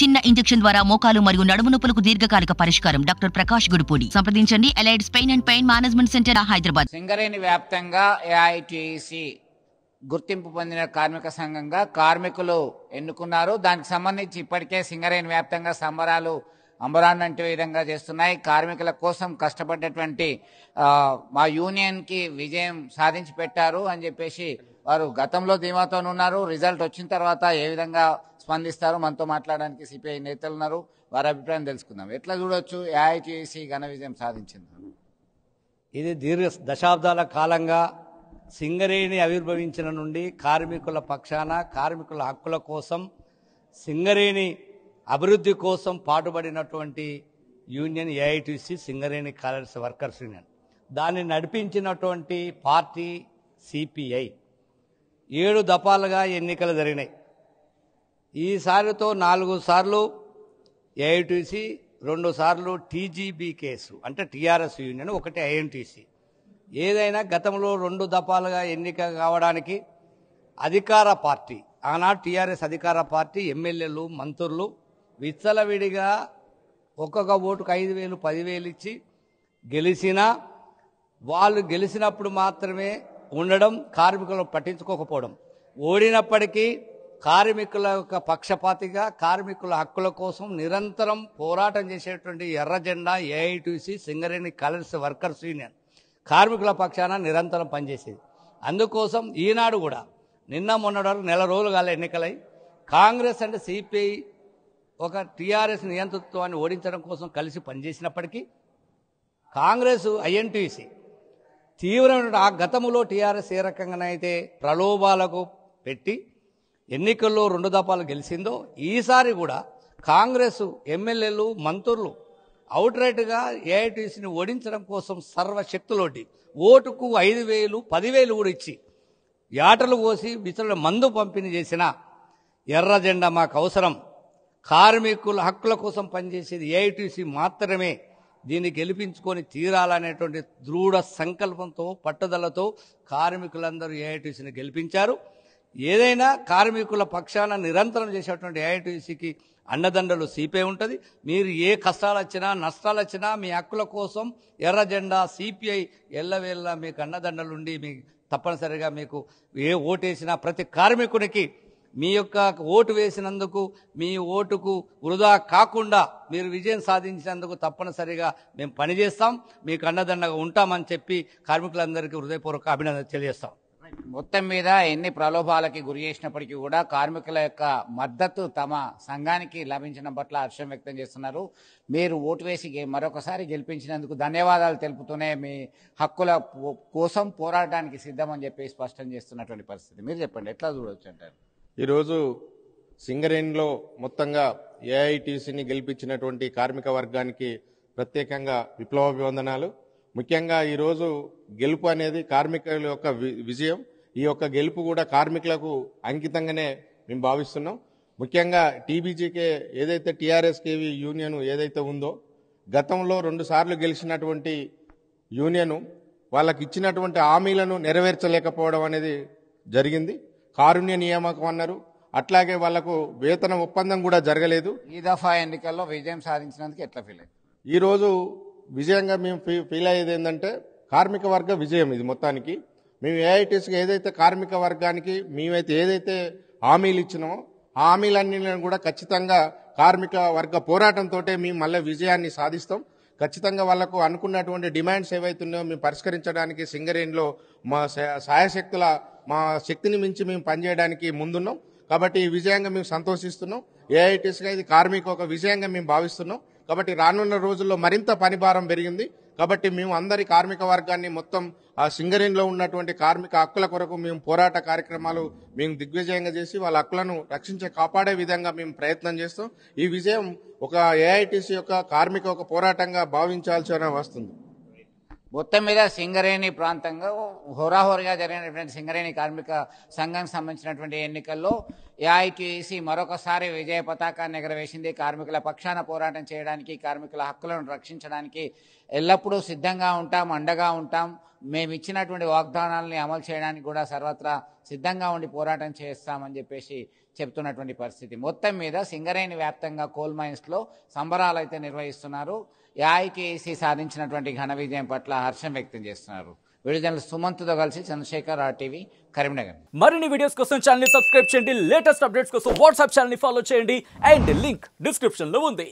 చిన్న ఇంజెక్షన్ ద్వారా మోకాలు మరియు నడుము నొప్పులకు దీర్ఘకాలిక పరిష్కారం డాక్టర్ ప్రకాష్ గుడిపూడి సంప్రదించండి allied spine and pain management centre Hyderabad Singareni వ్యాప్తంగా ఏఐటిసి e గుర్తింపు పొందిన కార్మిక సంఘంగా కార్మికులు ఎన్నుకున్నారు దానికి సంబంధించి ఇప్పటికే సింగరేణి వ్యాప్తంగా సంబరాలు అంబరాన్ వంటి విధంగా చేస్తున్నాయి కార్మికుల కోసం కష్టపడ్డటువంటి మా యూనియన్కి విజయం సాధించి పెట్టారు అని చెప్పేసి వారు గతంలో ధీమాతో ఉన్నారు రిజల్ట్ వచ్చిన తర్వాత ఏ విధంగా స్పందిస్తారు మనతో మాట్లాడడానికి సిపిఐ నేతలు ఉన్నారు వారి అభిప్రాయం తెలుసుకుందాం ఎట్లా చూడొచ్చు ఏఐటీసీ ఘన విజయం సాధించింది ఇది దీర్ఘ దశాబ్దాల కాలంగా సింగరేణి ఆవిర్భవించిన నుండి కార్మికుల పక్షాన కార్మికుల హక్కుల కోసం సింగరేణి అభివృద్ధి కోసం పాటుపడినటువంటి union AITC Singareni colliers workers union దాన్ని నడిపించినటువంటి పార్టీ సిపిఐ ఏడు దఫాలుగా ఎన్నికలు జరిగినాయి ఈసారితో నాలుగు సార్లు ఏఐటీసీ రెండు సార్లు టీజీబీ కేసు అంటే టీఆర్ఎస్ యూనియన్ ఒకటి ఐఎన్టీసీ ఏదైనా గతంలో రెండు దఫాలుగా ఎన్నిక కావడానికి అధికార పార్టీ ఆనాడు టీఆర్ఎస్ అధికార పార్టీ ఎమ్మెల్యేలు మంత్రులు విచ్చలవిడిగా ఒక్కొక్క ఓటుకు ఐదు వేలు పదివేలు ఇచ్చి గెలిచినా వాళ్ళు గెలిచినప్పుడు మాత్రమే ఉండడం కార్మికులను పట్టించుకోకపోవడం ఓడినప్పటికీ కార్మికుల యొక్క పక్షపాతిగా కార్మికుల హక్కుల కోసం నిరంతరం పోరాటం చేసేటువంటి ఎర్ర జెండా AITC Singareni colliers workers union కార్మికుల పక్షాన నిరంతరం పనిచేసేది అందుకోసం ఈనాడు కూడా నిన్న మొన్నడారు నెల రోజులు కాలే ఎన్నికలై కాంగ్రెస్ అండ్ సిపిఐ ఒక టీఆర్ఎస్ నియంతృత్వాన్ని ఓడించడం కోసం కలిసి పనిచేసినప్పటికీ కాంగ్రెస్ ఐఎన్టీసీ తీవ్రమైన ఆ గతంలో టీఆర్ఎస్ ఏ రకంగానైతే ప్రలోభాలకు పెట్టి ఎన్నికల్లో రెండు దఫాలు గెలిచిందో ఈసారి కూడా కాంగ్రెస్ ఎమ్మెల్యేలు మంత్రులు అవుట్ రైట్గా ఏఐటీసీని ఓడించడం కోసం సర్వశక్తులోటి ఓటుకు ఐదు వేలు పదివేలు కూడా ఇచ్చి యాటలు పోసి విచరణ మందు పంపిణీ చేసిన ఎర్ర జెండా మాకు అవసరం కార్మికుల హక్కుల కోసం పనిచేసేది ఏఐటీసీ మాత్రమే దీన్ని గెలిపించుకొని తీరాలనేటువంటి దృఢ సంకల్పంతో పట్టుదలతో కార్మికులందరూ ఏఐటీసీని గెలిపించారు ఏదైనా కార్మికుల పక్షాన నిరంతరం చేసేటువంటి ఏఐటీసీకి అన్నదండలు సీపే ఉంటుంది మీరు ఏ కష్టాలు వచ్చినా నష్టాలు వచ్చినా మీ హక్కుల కోసం ఎర్ర జెండా సిపిఐ ఎల్లవేళ్ళ మీకు ఉండి మీ తప్పనిసరిగా మీకు ఏ ఓటు వేసినా ప్రతి కార్మికునికి మీ యొక్క ఓటు వేసినందుకు మీ ఓటుకు వృధా కాకుండా మీరు విజయం సాధించినందుకు తప్పనిసరిగా మేము పనిచేస్తాం మీకు అన్నదండగా ఉంటామని చెప్పి కార్మికులందరికీ హృదయపూర్వక అభినందన తెలియజేస్తాం మొత్తం మీద ఎన్ని ప్రలోభాలకి గురి చేసినప్పటికీ కూడా కార్మికుల యొక్క మద్దతు తమ సంఘానికి లభించిన పట్ల హర్షం వ్యక్తం చేస్తున్నారు మీరు ఓటు వేసి మరొకసారి గెలిపించినందుకు ధన్యవాదాలు తెలుపుతూనే మీ హక్కుల కోసం సిద్ధం సిద్ధమని చెప్పి స్పష్టం చేస్తున్నటువంటి పరిస్థితి మీరు చెప్పండి ఎట్లా చూడవచ్చు అంటారు ఈరోజు సింగరేణిలో మొత్తంగా ఏఐటీసీని గెలిపించినటువంటి కార్మిక వర్గానికి ప్రత్యేకంగా విప్లవాభివందనాలు ముఖ్యంగా ఈరోజు గెలుపు అనేది కార్మికుల యొక్క విజయం ఈ యొక్క గెలుపు కూడా కార్మికులకు అంకితంగానే మేము భావిస్తున్నాం ముఖ్యంగా టీబీజీకే ఏదైతే టీఆర్ఎస్కేవి యూనియన్ ఏదైతే ఉందో గతంలో రెండుసార్లు గెలిచినటువంటి యూనియను వాళ్ళకి ఇచ్చినటువంటి హామీలను నెరవేర్చలేకపోవడం అనేది జరిగింది కారుణ్య నియామకం అన్నారు అట్లాగే వాళ్లకు వేతన ఒప్పందం కూడా జరగలేదు ఈ దఫా ఎన్నికల్లో విజయం సాధించినందుకు ఎట్లా ఫీల్ అయింది ఈరోజు విజయంగా మేము ఫీల్ అయ్యేది ఏంటంటే కార్మిక వర్గ విజయం ఇది మొత్తానికి మేము ఏఐటీసీకి ఏదైతే కార్మిక వర్గానికి మేమైతే ఏదైతే హామీలు ఇచ్చినామో ఆ హామీలన్నింటిని కూడా ఖచ్చితంగా కార్మిక వర్గ పోరాటంతో మేము మళ్ళీ విజయాన్ని సాధిస్తాం ఖచ్చితంగా వాళ్లకు అనుకున్నటువంటి డిమాండ్స్ ఏవైతే ఉన్నాయో మేము పరిష్కరించడానికి సింగరేణిలో మా సాయశక్తుల మా శక్తిని మించి మేము పనిచేయడానికి ముందున్నాం కాబట్టి ఈ విజయంగా మేము సంతోషిస్తున్నాం ఏఐటీసీగా ఇది కార్మిక ఒక విజయంగా మేము భావిస్తున్నాం కాబట్టి రానున్న రోజుల్లో మరింత పనిభారం పెరిగింది కాబట్టి మేము అందరి కార్మిక వర్గాన్ని మొత్తం ఆ సింగరేణిలో ఉన్నటువంటి కార్మిక హక్కుల కొరకు మేము పోరాట కార్యక్రమాలు మేము దిగ్విజయంగా చేసి వాళ్ళ హక్కులను రక్షించే కాపాడే విధంగా మేము ప్రయత్నం చేస్తాం ఈ విజయం ఒక ఏఐటీసీ యొక్క కార్మిక ఒక పోరాటంగా భావించాల్సిన వస్తుంది మొత్తం మీద సింగరేణి ప్రాంతంగా హోరాహోరగా జరిగినటువంటి సింగరేణి కార్మిక సంఘం సంబంధించినటువంటి ఎన్నికల్లో ఏఐటీసీ మరొకసారి విజయ పతాకాన్ని ఎగరవేసింది కార్మికుల పక్షాన పోరాటం చేయడానికి కార్మికుల హక్కులను రక్షించడానికి ఎల్లప్పుడూ సిద్ధంగా ఉంటాం అండగా ఉంటాం మేము ఇచ్చినటువంటి వాగ్దానాలని అమలు చేయడానికి కూడా సర్వత్రా సిద్ధంగా ఉండి పోరాటం చేస్తామని చెప్పేసి చెప్తున్నటువంటి పరిస్థితి మొత్తం మీద సింగరేణి వ్యాప్తంగా కోల్ మైన్స్లో సంబరాలు అయితే నిర్వహిస్తున్నారు ఏఐకేఏసీ సాధించినటువంటి ఘన విజయం పట్ల హర్షం వ్యక్తం చేస్తున్నారు విడుదల సుమంత్తో కలిసి చంద్రశేఖర్ ఆర్టీవీ కరీంనగర్ మరిన్ని వీడియోస్ కోసం ఛానల్ సబ్స్క్రైబ్ చేయండి లేటెస్ట్ అప్డేట్స్ కోసం వాట్సాప్ ఛానల్ ఫాలో చేయండి అండ్ లింక్ డిస్క్రిప్షన్ లో ఉంది